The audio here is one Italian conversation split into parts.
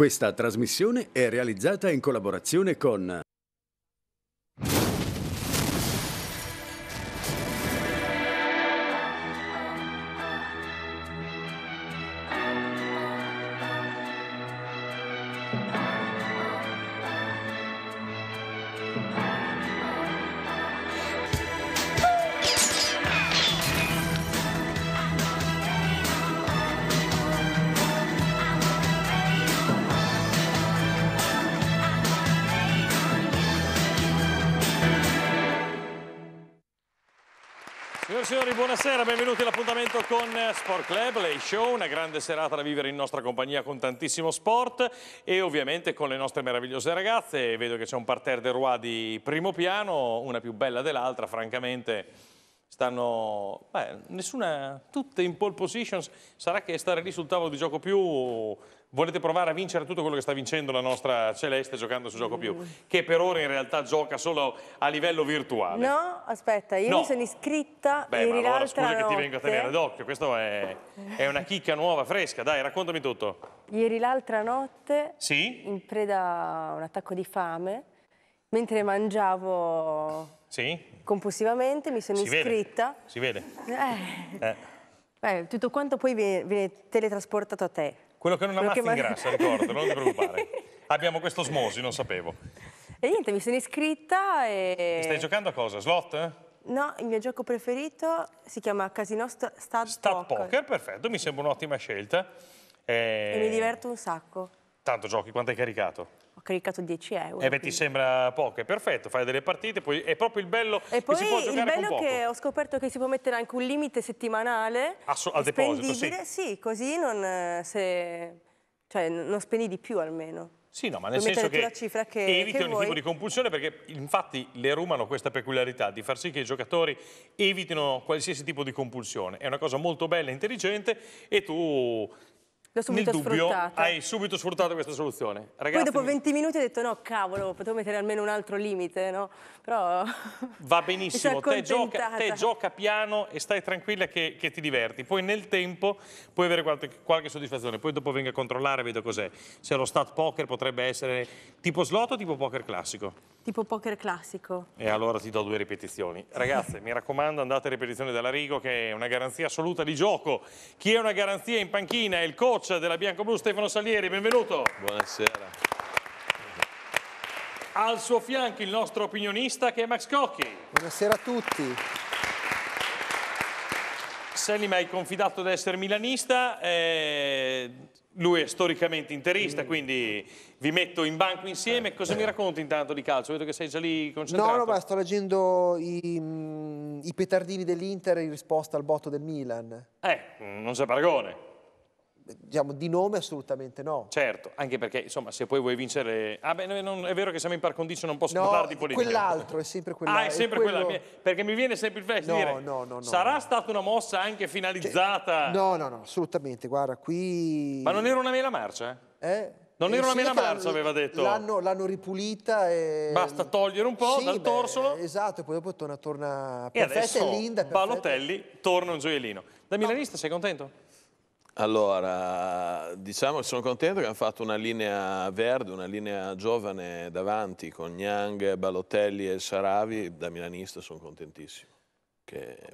Questa trasmissione è realizzata in collaborazione con Sport Club, Lay Show, una grande serata da vivere in nostra compagnia con tantissimo sport e ovviamente con le nostre meravigliose ragazze. Vedo che c'è un parterre de roi di primo piano, una più bella dell'altra, francamente stanno... Beh, nessuna... tutte in pole positions. Sarà che stare lì sul tavolo di gioco più volete provare a vincere tutto quello che sta vincendo la nostra Celeste giocando su Gioco Più, che per ora in realtà gioca solo a livello virtuale. No, aspetta, io no. mi sono iscritta Beh, ieri allora, scusa notte. che ti vengo a tenere d'occhio, questa è, è, una chicca nuova, fresca, dai, raccontami tutto. Ieri l'altra notte, sì? in preda a un attacco di fame, mentre mangiavo sì? compulsivamente, mi sono si iscritta. Vede. Si vede. Eh. Eh. Beh, tutto quanto poi viene, viene teletrasportato a te. Quello che non ammazza che... ingrassa, ricordo, non ti preoccupare. Abbiamo questo osmosi, non sapevo. E niente, mi sono iscritta e... stai giocando a cosa? Slot? No, il mio gioco preferito si chiama Casino St Stud, Stud Poker. Poker. perfetto, mi sembra un'ottima scelta. E... e mi eh, diverto un sacco. Tanto giochi, quanto hai caricato? ho caricato 10 euro. E eh beh, ti sembra poco, è perfetto, fai delle partite, poi è proprio il bello e poi che si può giocare il bello con poco. che ho scoperto che si può mettere anche un limite settimanale. A, so, a deposito, sì. Sì, così non, eh, se, cioè, non spendi di più almeno. Sì, no, ma nel senso che, che, eviti che ogni vuoi. tipo di compulsione perché infatti le Roma hanno questa peculiarità di far sì che i giocatori evitino qualsiasi tipo di compulsione. È una cosa molto bella e intelligente e tu L'ho subito nel dubbio sfruttato. hai subito sfruttato questa soluzione. Ragazzi, Poi dopo 20 minuti hai detto no, cavolo, potevo mettere almeno un altro limite, no? Però... Va benissimo, te gioca, te gioca, piano e stai tranquilla che, che, ti diverti. Poi nel tempo puoi avere qualche, qualche soddisfazione. Poi dopo venga a controllare, vedo cos'è. Se lo stat poker potrebbe essere tipo slot o tipo poker classico? tipo poker classico. E allora ti do due ripetizioni. Ragazze, mi raccomando, andate a ripetizione della Rigo, che è una garanzia assoluta di gioco. Chi è una garanzia in panchina è il coach della Bianco-Blu, Stefano Salieri, benvenuto. Buonasera. Al suo fianco il nostro opinionista che è Max Cocchi. Buonasera a tutti. Sally mi hai confidato di essere milanista, eh, lui è storicamente interista, mm. quindi vi metto in banco insieme. Eh. Cosa mi racconti intanto di calcio? Vedo che sei già lì concentrato. No, no, ma sto leggendo i, mm, i petardini dell'Inter in risposta al botto del Milan. Eh, mm, non c'è paragone diciamo, di nome assolutamente no. Certo, anche perché insomma se poi vuoi vincere... Ah beh, non, è vero che siamo in par condicio, non posso no, parlare di politica. quell'altro, è sempre quell'altro. Ah, è sempre quello... quella, perché mi viene sempre il flash no, dire, no, no, no, sarà no. stata una mossa anche cioè, finalizzata? Cioè, no, no, no, assolutamente, guarda, qui... Ma non era una mela marcia? Eh? eh? Non era una mela marcia, aveva detto. L'hanno, ripulita e... Basta togliere un po' sì, dal beh, torsolo. Esatto, e poi dopo torna, torna perfetta e linda. Perfetta. Balotelli torna un gioiellino. Da milanista sei contento? Allora, diciamo che sono contento che hanno fatto una linea verde, una linea giovane davanti con Yang, Balotelli e Saravi, da milanista sono contentissimo.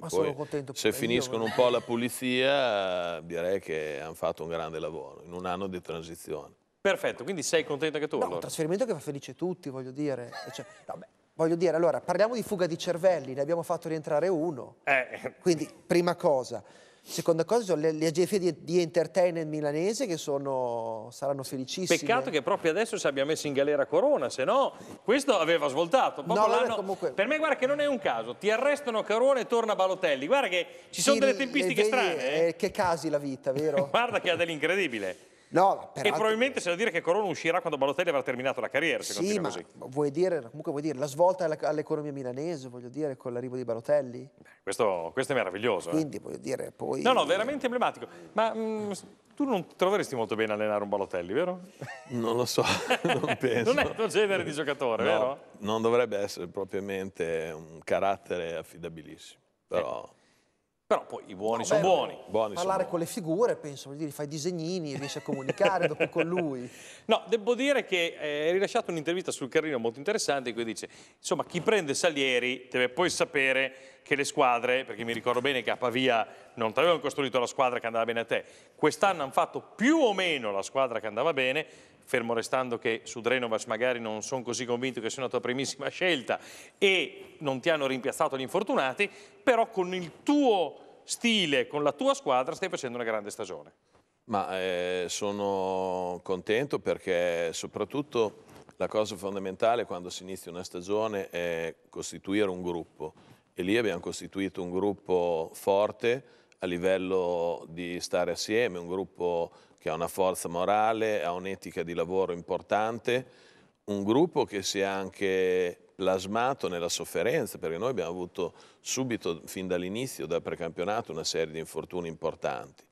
Ma sono contento se finiscono io, un po' la pulizia direi che hanno fatto un grande lavoro in un anno di transizione. Perfetto, quindi sei contento che tu? No, allora. un trasferimento che fa felice tutti, voglio dire. Cioè, no, voglio dire, allora, parliamo di fuga di cervelli, ne abbiamo fatto rientrare uno. Eh. Quindi, prima cosa. Seconda cosa, sono le, le agenzie di, di, entertainment milanese che sono, saranno felicissime. Peccato che proprio adesso si abbia messo in galera Corona, se no questo aveva svoltato. No, vabbè, comunque... Per me guarda che non è un caso, ti arrestano Corona e torna Balotelli, guarda che ci sono sì, delle tempistiche vedi, strane. Eh? Eh, che casi la vita, vero? guarda che ha dell'incredibile. No, peraltro... E probabilmente c'è da dire che Corona uscirà quando Balotelli avrà terminato la carriera, se sì, ma così. Vuoi dire, comunque vuoi dire, la svolta all'economia milanese, voglio dire, con l'arrivo di Balotelli? Beh, questo, questo, è meraviglioso. Eh. Quindi eh. voglio dire, poi... No, no, veramente emblematico. Ma mh, mm, tu non troveresti molto bene allenare un Balotelli, vero? Non lo so, non penso. non è il tuo genere di giocatore, no, vero? Non dovrebbe essere propriamente un carattere affidabilissimo, però... Eh. Però poi i buoni no, sono beh, buoni. buoni. Parlare sono con buoni. le figure, penso, vuol dire, fai disegnini, riesci a comunicare dopo con lui. No, devo dire che eh, hai rilasciato un'intervista sul Carrino molto interessante in cui dice, insomma, chi prende Salieri deve poi sapere che le squadre, perché mi ricordo bene che a Pavia non ti avevano costruito la squadra che andava bene a te, quest'anno hanno fatto più o meno la squadra che andava bene, fermo restando che su Drenovac magari non sono così convinto che sia una tua primissima scelta e non ti hanno rimpiazzato gli infortunati, però con il tuo stile, con la tua squadra stai facendo una grande stagione. Ma eh, sono contento perché soprattutto la cosa fondamentale quando si inizia una stagione è costituire un gruppo e lì abbiamo costituito un gruppo forte a livello di stare assieme, un gruppo che ha una forza morale, ha un'etica di lavoro importante, un gruppo che si è anche plasmato nella sofferenza, perché noi abbiamo avuto subito, fin dall'inizio, dal precampionato, una serie di infortuni importanti.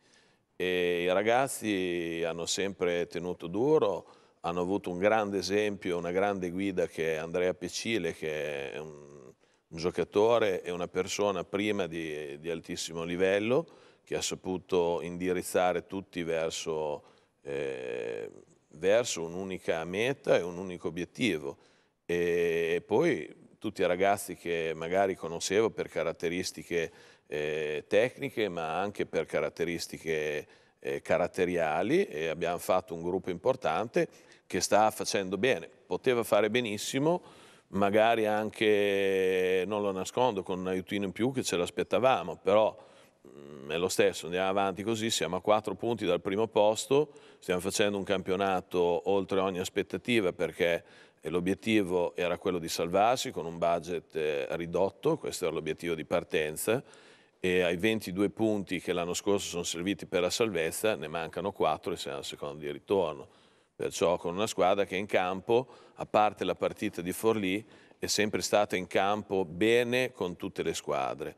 E I ragazzi hanno sempre tenuto duro, hanno avuto un grande esempio, una grande guida che è Andrea Pecile, che è un, un giocatore e una persona prima di, di altissimo livello, che ha saputo indirizzare tutti verso, eh, verso un'unica meta e un unico obiettivo. E poi tutti i ragazzi che magari conoscevo per caratteristiche eh, tecniche, ma anche per caratteristiche eh, caratteriali e abbiamo fatto un gruppo importante che sta facendo bene. Poteva fare benissimo, magari anche, non lo nascondo, con un aiutino in più che ce l'aspettavamo, però Mm, è lo stesso, andiamo avanti così, siamo a quattro punti dal primo posto, stiamo facendo un campionato oltre ogni aspettativa perché eh, l'obiettivo era quello di salvarsi con un budget eh, ridotto, questo era l'obiettivo di partenza e ai 22 punti che l'anno scorso sono serviti per la salvezza ne mancano 4 e siamo al secondo di ritorno. Perciò con una squadra che in campo, a parte la partita di Forlì, è sempre stata in campo bene con tutte le squadre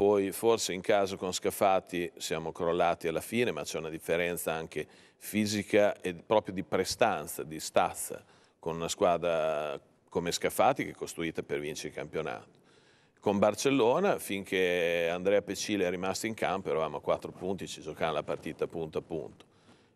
poi forse in caso con Scafati siamo crollati alla fine, ma c'è una differenza anche fisica e proprio di prestanza, di stazza, con una squadra come Scafati che è costruita per vincere il campionato. Con Barcellona, finché Andrea Pecile è rimasto in campo, eravamo a quattro punti, ci giocavamo la partita punto a punto.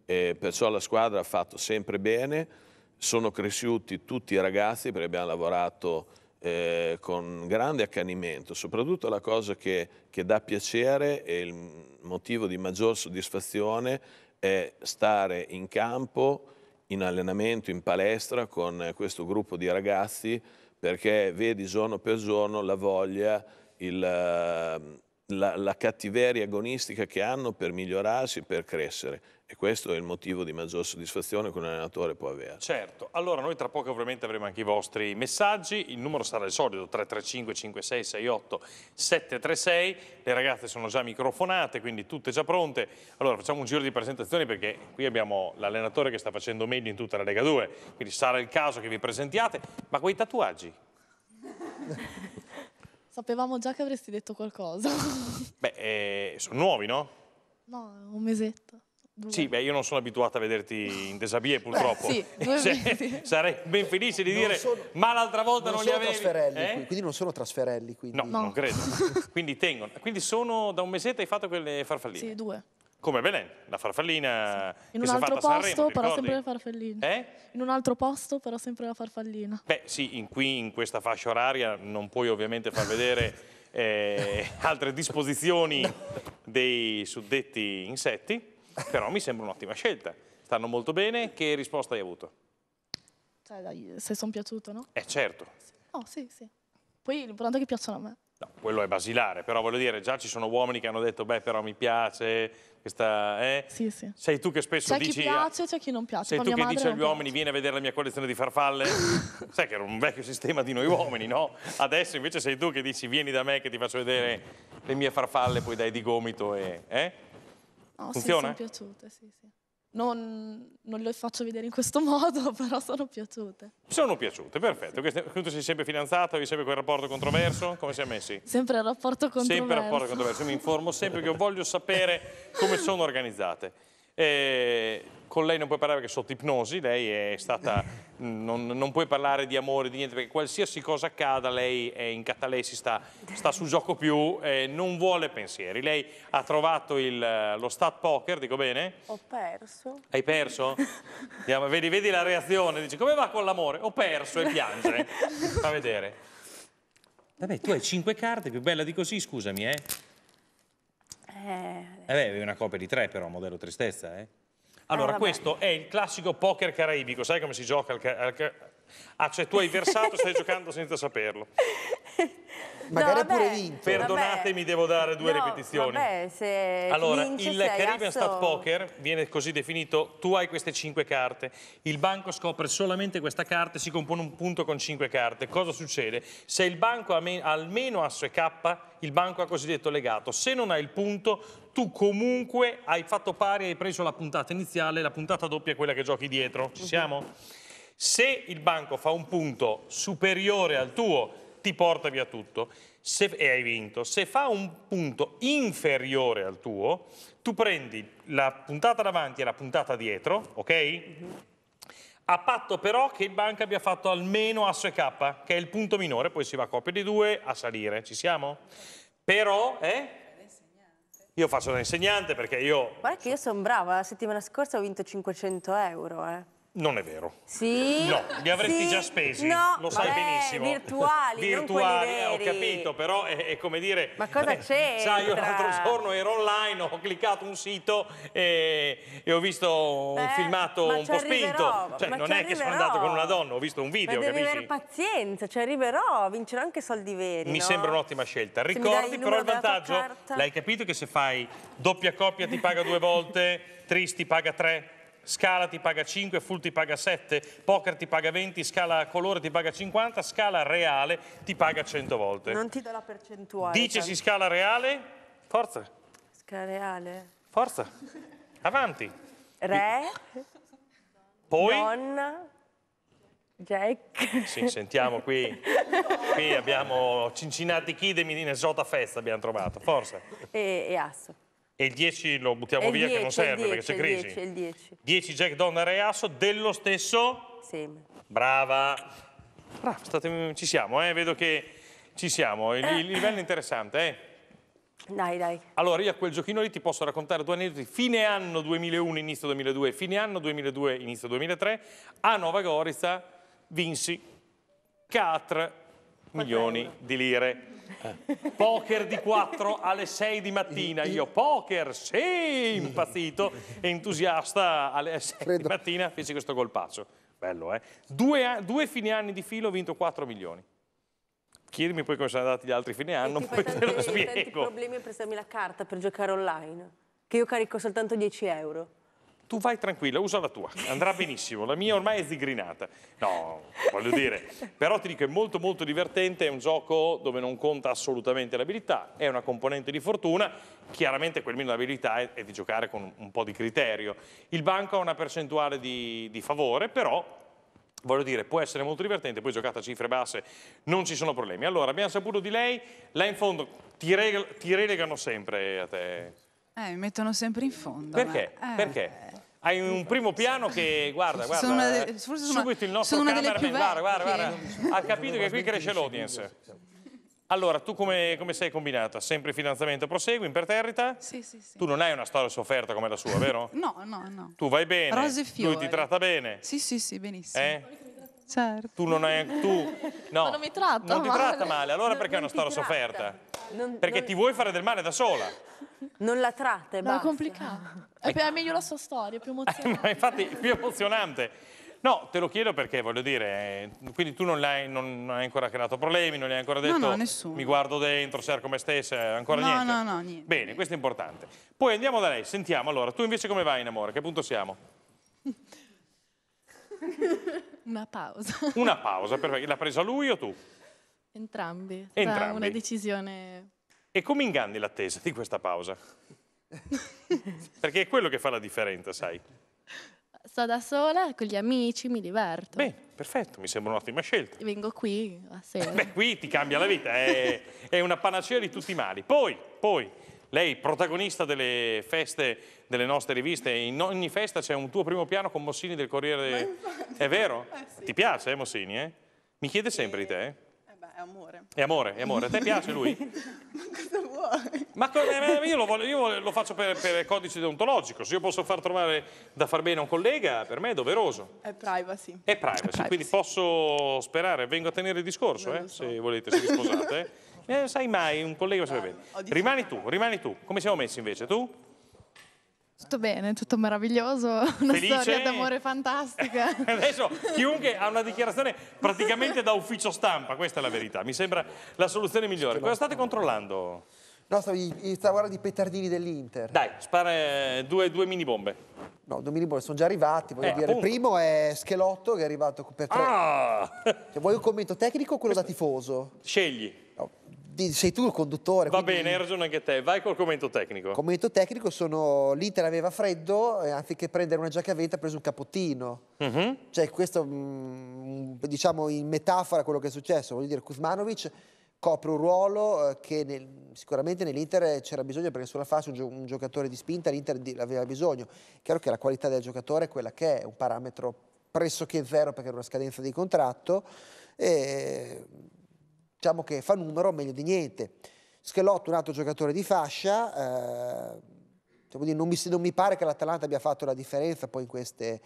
E perciò la squadra ha fatto sempre bene, sono cresciuti tutti i ragazzi perché abbiamo lavorato eh, con grande accanimento, soprattutto la cosa che, che dà piacere e il motivo di maggior soddisfazione è stare in campo, in allenamento, in palestra con questo gruppo di ragazzi perché vedi giorno per giorno la voglia, il la, la cattiveria agonistica che hanno per migliorarsi, per crescere. E questo è il motivo di maggior soddisfazione che un allenatore può avere. Certo, allora noi tra poco ovviamente avremo anche i vostri messaggi, il numero sarà il solito 335 5668 736, le ragazze sono già microfonate, quindi tutte già pronte. Allora facciamo un giro di presentazioni perché qui abbiamo l'allenatore che sta facendo meglio in tutta la Lega 2, quindi sarà il caso che vi presentiate, ma quei tatuaggi? Sapevamo già che avresti detto qualcosa. Beh, eh, sono nuovi, no? No, un mesetto. Due. Sì, beh, io non sono abituata a vederti in desabie purtroppo. Beh, sì, cioè, sarei ben felice di non dire, sono, ma l'altra volta non, non li avevi. Eh? Qui, quindi non sono trasferelli. Quindi. No, no, non credo. quindi tengono. Quindi sono da un mesetto hai fatto quelle farfalline? Sì, due. Come Belen, la farfallina. Sì. In un altro posto, Sanremo, però sempre la farfallina. Eh? In un altro posto, però sempre la farfallina. Beh, sì, in qui in questa fascia oraria non puoi ovviamente far vedere eh, altre disposizioni dei suddetti insetti, però mi sembra un'ottima scelta. Stanno molto bene. Che risposta hai avuto? Cioè, dai, se sono piaciuto, no? Eh, certo. Oh, sì, sì. Poi l'importante è che piacciono a me. No, quello è basilare, però voglio dire, già ci sono uomini che hanno detto, beh, però mi piace, questa, eh? Sì, sì. Sei tu che spesso c'è dici... C'è chi piace, c'è chi non piace. Sei tu che dici agli uomini, vieni a vedere la mia collezione di farfalle? Sai che era un vecchio sistema di noi uomini, no? Adesso invece sei tu che dici, vieni da me che ti faccio vedere le mie farfalle, poi dai di gomito e... Eh? No, Funziona? Sì, sono piaciute, sì, sì. Non, non, le faccio vedere in questo modo, però sono piaciute. Sono piaciute, perfetto. Tu sei sempre fidanzata, hai sempre quel rapporto controverso? Come si è messi? Sempre il rapporto controverso. Sempre il rapporto controverso, mi informo sempre che voglio sapere come sono organizzate. E eh, con lei non puoi parlare perché sotto ipnosi, lei è stata non, non, puoi parlare di amore, di niente, perché qualsiasi cosa accada, lei è in catta, lei si sta, sta sul gioco più, eh, non vuole pensieri. Lei ha trovato il, eh, lo stat poker, dico bene? Ho perso. Hai perso? Andiamo, vedi, vedi la reazione, dice come va con l'amore? Ho perso e piange. Fa vedere. Vabbè, tu hai cinque carte, più bella di così, scusami, eh? Eh... beh, avevi una coppia di tre però, modello tristezza, eh? Allora, eh, questo è il classico poker caraibico, sai come si gioca? Al ca- al ca- ah, cioè tu hai versato, stai giocando senza saperlo. Magari no, vabbè, pure vinto. Perdonatemi, vabbè. devo dare due no, ripetizioni. Vabbè, se allora, vince, il Caribbean asso... Stat Poker viene così definito, tu hai queste cinque carte, il banco scopre solamente questa carta e si compone un punto con cinque carte. Cosa succede? Se il banco ha almeno asso e K, il banco ha cosiddetto legato. Se non hai il punto, tu comunque hai fatto pari, hai preso la puntata iniziale, la puntata doppia è quella che giochi dietro. Ci mhm. siamo? Se il banco fa un punto superiore al tuo ti porta via tutto se, e hai vinto. Se fa un punto inferiore al tuo, tu prendi la puntata davanti e la puntata dietro, ok? A patto però che il banca abbia fatto almeno asso e K, che è il punto minore, poi si va a coppia di due a salire, ci siamo? Però, eh? Io faccio da insegnante perché io... Guarda che io sono brava, la settimana scorsa ho vinto 500 euro, eh. Non è vero. Sì? No, li avresti sì. già spesi, no. lo sai Vabbè, benissimo. virtuali, Virtuali, eh, ho capito, però è, è come dire... Ma cosa c'è? Sai, io l'altro giorno ero online, ho cliccato un sito e, e ho visto Beh, un eh, filmato un po' spinto. Cioè, non è arriverò. che sono andato con una donna, ho visto un video, ma capisci? avere pazienza, ci arriverò, vincerò anche soldi veri, Mi no? sembra un'ottima scelta. Ricordi il però il vantaggio, l'hai capito che se fai doppia coppia ti paga due volte, tristi paga tre? Scala ti paga 5, Full ti paga 7, Poker ti paga 20, Scala Colore ti paga 50, Scala Reale ti paga 100 volte. Non ti do la percentuale. Dicesi Scala Reale, forza. Scala Reale. Forza, avanti. Re. Poi. Donna. Jack. Sì, sentiamo qui. qui abbiamo Cincinnati Kid e Minnesota Fest abbiamo trovato, forza. E, e Asso e il 10 lo buttiamo via 10, che non serve 10, perché c'è crisi. 10, il 10. 10 Jack Donna Asso dello stesso? Sì. Brava. Brava, state, ci siamo, eh? vedo che ci siamo. Il, il livello è interessante, eh? Dai, dai. Allora, io a quel giochino lì ti posso raccontare due aneddoti. Fine anno 2001, inizio 2002, fine anno 2002, inizio 2003, a Nova Gorica vinsi Catr milioni di lire. Eh. Poker di 4 alle 6 di mattina. Io poker, sì, impazzito, entusiasta alle 6 Credo. di mattina feci questo colpaccio. Bello, eh? Due, due fine anni di filo ho vinto 4 milioni. Chiedimi poi come sono andati gli altri fine anno, poi tanti, te lo spiego. Ho tanti problemi a prestarmi la carta per giocare online, che io carico soltanto 10 euro tu vai tranquilla, usa la tua, andrà benissimo, la mia ormai è zigrinata. No, voglio dire, però ti dico è molto molto divertente, è un gioco dove non conta assolutamente l'abilità, è una componente di fortuna, chiaramente quel meno l'abilità è, è, di giocare con un po' di criterio. Il banco ha una percentuale di, di favore, però voglio dire, può essere molto divertente, poi giocata a cifre basse non ci sono problemi. Allora, abbiamo saputo di lei, là in fondo ti, regal- ti relegano sempre a te. Eh, mi mettono sempre in fondo. Perché? Ma, eh, Perché? hai un primo piano che guarda, guarda sono una, eh. forse sono subito il nostro sono cameraman guarda, guarda, guarda, ha capito che qui cresce l'audience allora tu come, come, sei combinata? sempre il fidanzamento prosegui imperterrita? Sì, sì, sì tu non hai una storia sofferta come la sua vero? no no no tu vai bene Rose e fiori. lui ti tratta bene sì sì sì benissimo eh? Certo. Tu non hai... Tu, no, Ma non mi tratta male. Non ti tratta male, allora non, perché è una storia sofferta? Non, perché non... ti vuoi fare del male da sola. Non la tratta e no, è complicato. È, è meglio la sua storia, è più emozionante. Ma infatti, più emozionante. No, te lo chiedo perché voglio dire, eh, quindi tu non, hai, non, non hai, ancora creato problemi, non hai ancora detto no, no, mi guardo dentro, cerco me stessa, eh, ancora no, niente. No, no, no, niente. Bene, questo è importante. Poi andiamo da lei, sentiamo allora, tu invece come vai in amore, a che punto siamo? Una pausa. Una pausa, perfetto. L'ha presa lui o tu? Entrambi. Entrambi. Era una decisione... E come inganni l'attesa di questa pausa? Perché è quello che fa la differenza, sai. Sto da sola, con gli amici, mi diverto. Beh, perfetto, mi sembra un'ottima scelta. Vengo qui a sera. Beh, qui ti cambia la vita, è, è una panacea di tutti i mali. Poi, poi, lei, protagonista delle feste delle nostre riviste, in ogni festa c'è un tuo primo piano con Mossini del Corriere. È vero? Eh, sì. Ti piace eh, Mossini? Eh? Mi chiede sempre di te? Eh. Eh, è amore. È amore, è amore. A te piace lui? Ma cosa vuoi? Ma io, lo voglio, io, lo faccio per, per, codice deontologico. Se io posso far trovare da far bene a un collega, per me è doveroso. È privacy. È privacy, è privacy. quindi posso sperare. Vengo a tenere il discorso, eh, so. se volete, se vi sposate. Eh, sai mai, un collega sarebbe bene. Rimani tu, rimani tu. Come siamo messi invece? Tu? Tutto bene, tutto meraviglioso, una Felice. storia d'amore fantastica. Adesso chiunque ha una dichiarazione praticamente da ufficio stampa, questa è la verità, mi sembra la soluzione migliore. Cosa state controllando? No, stavo, stavo guardando i petardini dell'Inter. Dai, spara due, due mini bombe. No, due mini bombe sono già arrivati, voglio eh, dire. Il primo è Schelotto che è arrivato per tre. Ah! Cioè, vuoi un commento tecnico o quello Questo... da tifoso? Scegli. No sei tu il conduttore. Va quindi... bene, hai ragione anche te. Vai col commento tecnico. Commento tecnico sono l'Inter aveva freddo eh, anziché prendere una giacca a venta ha preso un capottino. Uh mhm. -huh. Cioè questo mh, mm, diciamo in metafora quello che è successo, voglio dire Kuzmanovic copre un ruolo eh, che nel, sicuramente nell'Inter c'era bisogno perché sulla fascia un, gio un giocatore di spinta l'Inter aveva bisogno. Chiaro che la qualità del giocatore è quella che è, un parametro pressoché zero perché era una scadenza di contratto e diciamo che fa numero meglio di niente. Schelotto, un altro giocatore di fascia, eh, diciamo di, non, mi, non mi pare che l'Atalanta abbia fatto la differenza poi in queste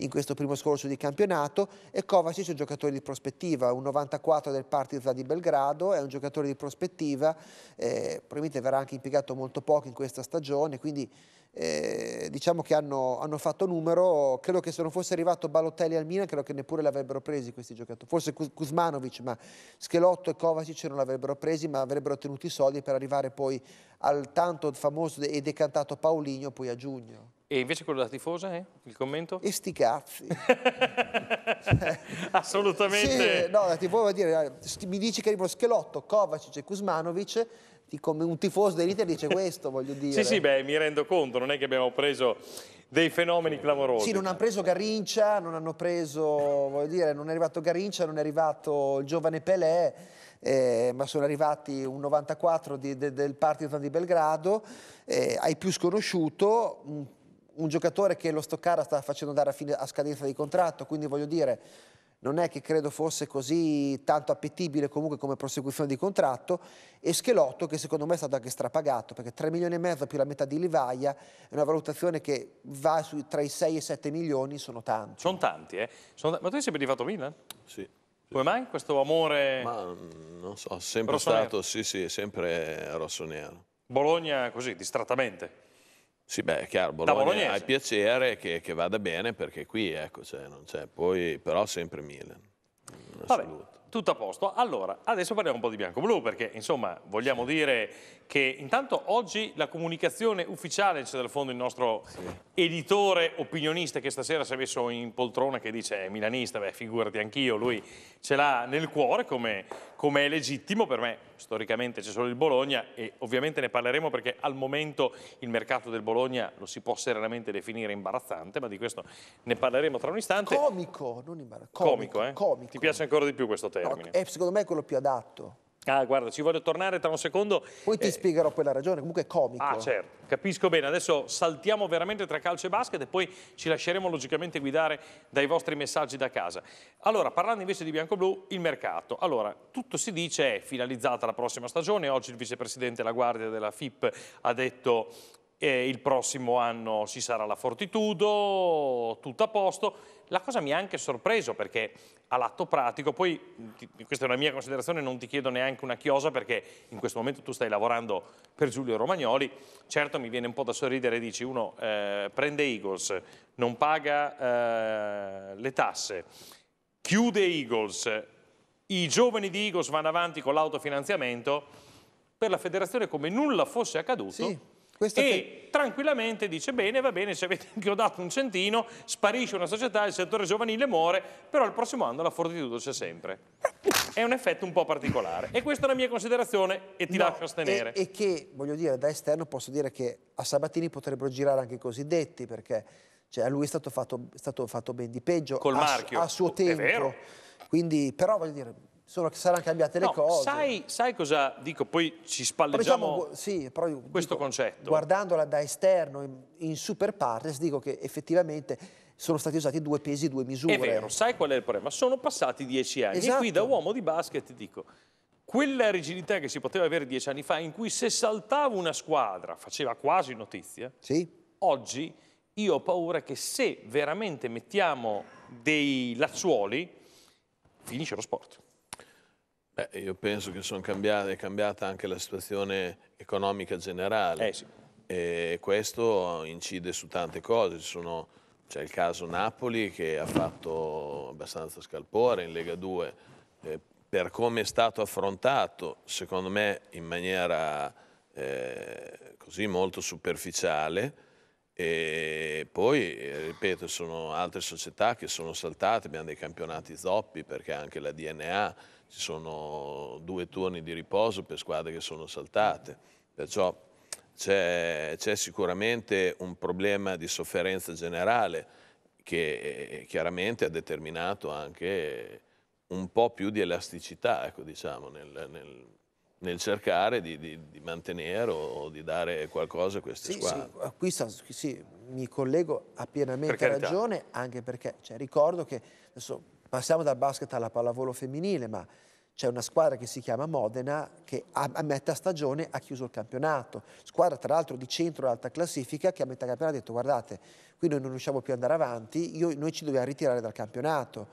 in questo primo scorcio di campionato e Kovacic è un giocatore di prospettiva, un 94 del Partizan di Belgrado, è un giocatore di prospettiva, eh, probabilmente verrà anche impiegato molto poco in questa stagione, quindi eh, diciamo che hanno, hanno, fatto numero, credo che se non fosse arrivato Balotelli al Milan, credo che neppure l'avrebbero presi questi giocatori, forse Kuzmanovic, ma Schelotto e Kovacic non l'avrebbero presi, ma avrebbero ottenuto i soldi per arrivare poi al tanto famoso e decantato Paulinho poi a giugno. E invece quello da tifosa, eh? il commento? E sti cazzi. Assolutamente. Sì, no, la tifosa dire, eh, mi dici che arrivano Schelotto, Kovacic e Kuzmanovic, come un tifoso dell'Inter dice questo, voglio dire. Sì, sì, beh, mi rendo conto, non è che abbiamo preso dei fenomeni clamorosi. Sì, non hanno preso Garincia, non hanno preso, voglio dire, non è arrivato Garincia, non è arrivato il giovane Pelé, eh, ma sono arrivati un 94 di, de, del partito di Belgrado, eh, ai più sconosciuto, un un giocatore che lo Stoccara sta facendo andare a, fine, a scadenza di contratto, quindi voglio dire, non è che credo fosse così tanto appetibile comunque come prosecuzione di contratto e Schelotto che secondo me è stato anche strapagato perché 3 milioni e mezzo più la metà di Livaia è una valutazione che va su, tra i 6 e i 7 milioni sono tanti sono tanti eh sono, ma tu sei sempre rifatto Milan? sì come mai questo amore ma mm, non so sempre rossonero. stato sì sì sempre rosso-nero. Bologna così distrattamente sì, beh, è chiaro, Bologna, Bologna hai piacere che, che, vada bene perché qui, ecco, cioè, non c'è. Poi, però sempre Milan. Vabbè, tutto a posto. Allora, adesso parliamo un po' di bianco-blu perché insomma vogliamo sì. dire che intanto oggi la comunicazione ufficiale c'è dal fondo il nostro sì. editore opinionista che stasera si è messo in poltrona che dice è eh, milanista, beh figurati anch'io, lui ce l'ha nel cuore come, come è legittimo per me. Storicamente c'è solo il Bologna e ovviamente ne parleremo perché al momento il mercato del Bologna lo si può serenamente definire imbarazzante, ma di questo ne parleremo tra un istante. Comico, non imbarazzante. Comico, comico, eh? comico. Ti piace ancora di più questo tema? termine. No, è secondo me quello più adatto. Ah, guarda, ci voglio tornare tra un secondo. Poi ti eh... spiegherò poi la ragione, comunque è comico. Ah, certo, capisco bene. Adesso saltiamo veramente tra calcio e basket e poi ci lasceremo logicamente guidare dai vostri messaggi da casa. Allora, parlando invece di bianco-blu, il mercato. Allora, tutto si dice è finalizzata la prossima stagione. Oggi il vicepresidente della Guardia della FIP ha detto eh, il prossimo anno ci sarà la Fortitudo, tutto a posto. La cosa mi ha anche sorpreso perché all'atto pratico, poi ti, questa è una mia considerazione, non ti chiedo neanche una chiosa perché in questo momento tu stai lavorando per Giulio Romagnoli, certo mi viene un po' da sorridere, dici uno eh, prende Eagles, non paga eh, le tasse, chiude Eagles, i giovani di Eagles vanno avanti con l'autofinanziamento, per la federazione come nulla fosse accaduto. Sì questo e che... tranquillamente dice bene, va bene, se avete anche dato un centino, sparisce una società, il settore giovanile muore, però il prossimo anno la fortitudo c'è sempre. È un effetto un po' particolare e questa è la mia considerazione e ti no, lascio astenere. E, che, voglio dire, da esterno posso dire che a Sabatini potrebbero girare anche i cosiddetti perché cioè, a lui è stato fatto, stato fatto ben di peggio. Col a, marchio. A suo tempo. Quindi, però voglio dire, Solo saranno cambiate le no, cose. Sai, sai, cosa dico? Poi ci spalleggiamo però diciamo, sì, però dico, questo dico, concetto. Guardandola da esterno in, in super partes, dico che effettivamente sono stati usati due pesi, due misure. È vero, sai qual è il problema? Sono passati dieci anni esatto. e qui da esatto. uomo di basket dico, quella rigidità che si poteva avere dieci anni fa in cui se saltava una squadra faceva quasi notizia, sì. oggi io ho paura che se veramente mettiamo dei lazzuoli finisce lo sport. Beh, io penso che cambiate, è cambiata anche la situazione economica generale. Eh sì. E questo incide su tante cose. Sono, c'è il caso Napoli che ha fatto abbastanza scalpore in Lega 2. Eh, per come è stato affrontato, secondo me in maniera eh, così molto superficiale, e poi, eh, ripeto, sono altre società che sono saltate, abbiamo dei campionati zoppi perché anche la DNA ci sono due turni di riposo per squadre che sono saltate, perciò c'è, sicuramente un problema di sofferenza generale che eh, chiaramente ha determinato anche un po' più di elasticità ecco, diciamo, nel, nel, nel, cercare di, di, di mantenere o, o, di dare qualcosa a queste sì, squadre. Sì, qui sta, sì, mi collego a pienamente ragione, anche perché cioè, ricordo che adesso Passiamo dal basket alla pallavolo femminile, ma c'è una squadra che si chiama Modena che a, metà stagione ha chiuso il campionato, squadra tra l'altro di centro alta classifica che a metà campionato ha detto guardate, qui noi non riusciamo più ad andare avanti, io, noi ci dobbiamo ritirare dal campionato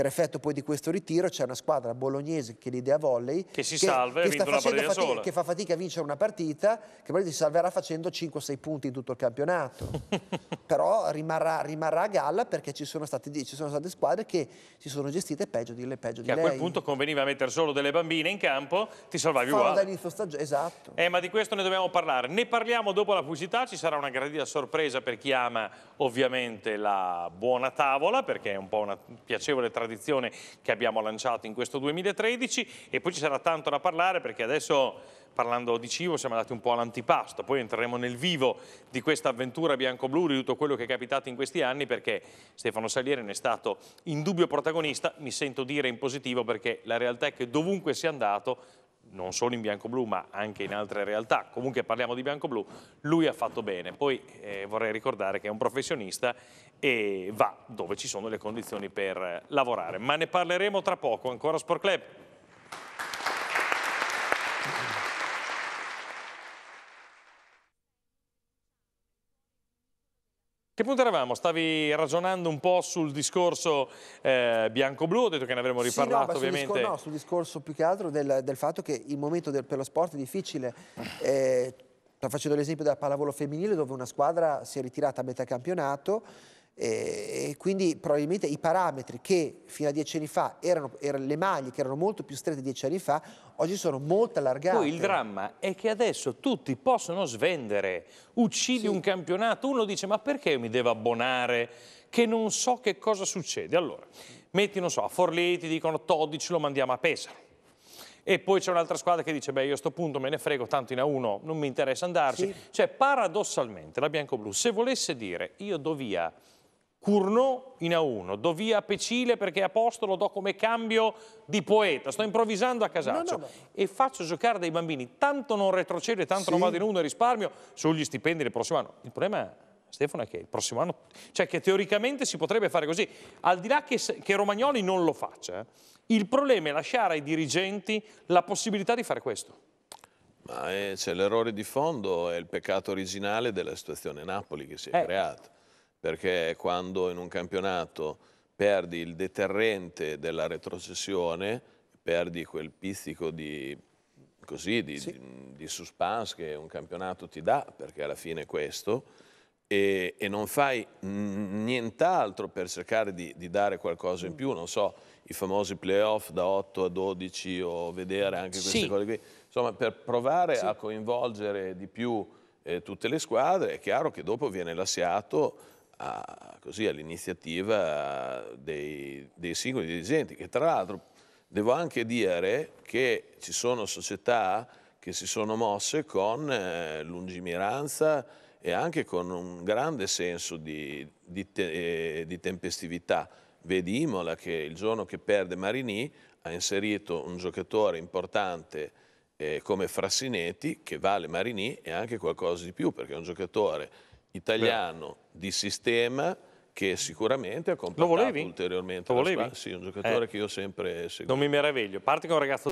per effetto poi di questo ritiro c'è una squadra bolognese che l'idea volley che si che, salva che, sta facendo fatica, sola. che fa fatica a vincere una partita che poi si salverà facendo 5-6 punti in tutto il campionato. Però rimarrà, rimarrà, a galla perché ci sono, state, ci sono, state, squadre che si sono gestite peggio di, peggio che di a lei. a quel punto conveniva mettere solo delle bambine in campo, ti salvavi Fanno uguale. dall'inizio stagione, esatto. Eh, ma di questo ne dobbiamo parlare. Ne parliamo dopo la pubblicità, ci sarà una gradita sorpresa per chi ama ovviamente la buona tavola perché è un po' una piacevole tradizione tradizione che abbiamo lanciato in questo 2013 e poi ci sarà tanto da parlare perché adesso parlando di cibo siamo andati un po' all'antipasto, poi entreremo nel vivo di questa avventura bianco-blu, di tutto quello che è capitato in questi anni perché Stefano Salieri ne è stato indubbio protagonista, mi sento dire in positivo perché la realtà è che dovunque sia andato non solo in bianco-blu ma anche in altre realtà, comunque parliamo di bianco-blu, lui ha fatto bene. Poi eh, vorrei ricordare che è un professionista e va dove ci sono le condizioni per lavorare. Ma ne parleremo tra poco, ancora Sport Club. Che punto eravamo? Stavi ragionando un po' sul discorso eh, bianco-blu, ho detto che ne avremmo riparlato sì, no, ovviamente. Sul discorso, no, sul discorso più che altro del, del fatto che il momento del, per lo sport è difficile. Eh, sto facendo l'esempio della pallavolo femminile dove una squadra si è ritirata a metà campionato eh, e quindi probabilmente i parametri che fino a dieci anni fa erano, erano, le maglie che erano molto più strette dieci anni fa oggi sono molto allargate poi il dramma è che adesso tutti possono svendere uccidi sì. un campionato uno dice ma perché mi devo abbonare che non so che cosa succede allora metti non so a Forlì ti dicono Toddi ce lo mandiamo a Pesaro e poi c'è un'altra squadra che dice beh io a sto punto me ne frego tanto in A1 non mi interessa andarci sì. cioè paradossalmente la bianco-blu se volesse dire io do via Curno in A1, do via Pecile perché Apostolo do come cambio di poeta, sto improvvisando a casaccio no, no, no. e faccio giocare dei bambini, tanto non retrocede, tanto sì. non vado in uno e risparmio sugli stipendi del prossimo anno. Il problema Stefano è che il prossimo anno, cioè che teoricamente si potrebbe fare così, al di là che, che Romagnoli non lo faccia, eh, il problema è lasciare ai dirigenti la possibilità di fare questo. Ma eh, c'è l'errore di fondo, è il peccato originale della situazione Napoli che si è eh. creata perché quando in un campionato perdi il deterrente della retrocessione, perdi quel pizzico di, così, di, sì. di, di suspense che un campionato ti dà, perché alla fine è questo, e, e non fai nient'altro per cercare di, di, dare qualcosa in mm. più, non so, i famosi playoff da 8 a 12 o vedere anche queste sì. cose qui, insomma per provare sì. a coinvolgere di più eh, tutte le squadre, è chiaro che dopo viene lasciato a, così, all'iniziativa dei, dei singoli dirigenti, che tra l'altro devo anche dire che ci sono società che si sono mosse con eh, lungimiranza e anche con un grande senso di, di, te, eh, di tempestività. Vedi Imola che il giorno che perde Marini ha inserito un giocatore importante eh, come Frassinetti, che vale Marini e anche qualcosa di più, perché è un giocatore italiano di sistema che sicuramente ha completato ulteriormente Lo volevi? Sì, un giocatore eh. che io sempre seguo. Non mi meraviglio, parte con un ragazzo